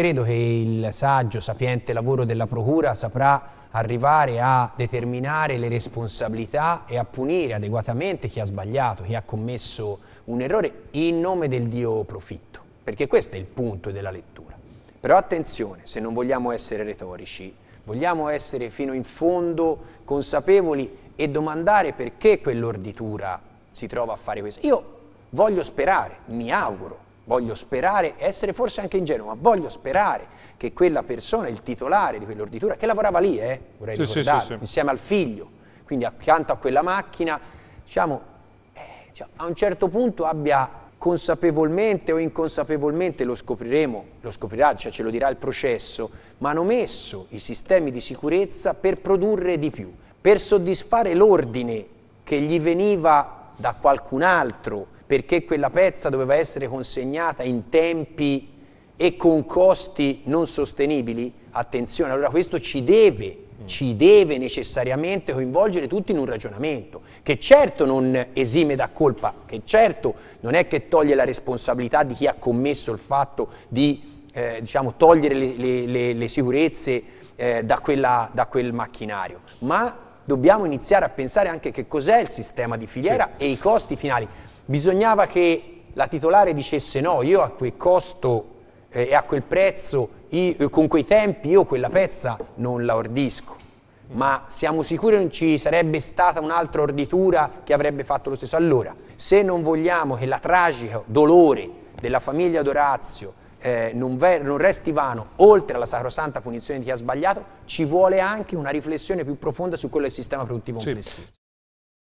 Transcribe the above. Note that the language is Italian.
credo che il saggio, sapiente lavoro della Procura saprà arrivare a determinare le responsabilità e a punire adeguatamente chi ha sbagliato, chi ha commesso un errore in nome del Dio profitto, perché questo è il punto della lettura. Però attenzione, se non vogliamo essere retorici, vogliamo essere fino in fondo consapevoli e domandare perché quell'orditura si trova a fare questo. Io voglio sperare, mi auguro voglio sperare, essere forse anche ingenuo, ma voglio sperare che quella persona, il titolare di quell'orditura, che lavorava lì, eh, vorrei sì, ricordare, sì, sì, insieme al figlio, quindi accanto a quella macchina, diciamo, eh, cioè, a un certo punto abbia consapevolmente o inconsapevolmente lo scopriremo, lo scoprirà, cioè ce lo dirà il processo, ma hanno messo i sistemi di sicurezza per produrre di più, per soddisfare l'ordine che gli veniva da qualcun altro, perché quella pezza doveva essere consegnata in tempi e con costi non sostenibili, attenzione, allora questo ci deve, mm. ci deve necessariamente coinvolgere tutti in un ragionamento, che certo non esime da colpa, che certo non è che toglie la responsabilità di chi ha commesso il fatto di eh, diciamo, togliere le, le, le, le sicurezze eh, da, quella, da quel macchinario, ma dobbiamo iniziare a pensare anche che cos'è il sistema di filiera sì. e i costi finali bisognava che la titolare dicesse no, io a quel costo eh, e eh, a quel prezzo, io, eh, con quei tempi, io quella pezza non la ordisco. Ma siamo sicuri che non ci sarebbe stata un'altra orditura che avrebbe fatto lo stesso. Allora, se non vogliamo che la tragica dolore della famiglia d'Orazio eh, non, ver- non resti vano, oltre alla sacrosanta punizione di chi ha sbagliato, ci vuole anche una riflessione più profonda su quello del sistema produttivo complessivo. Sì.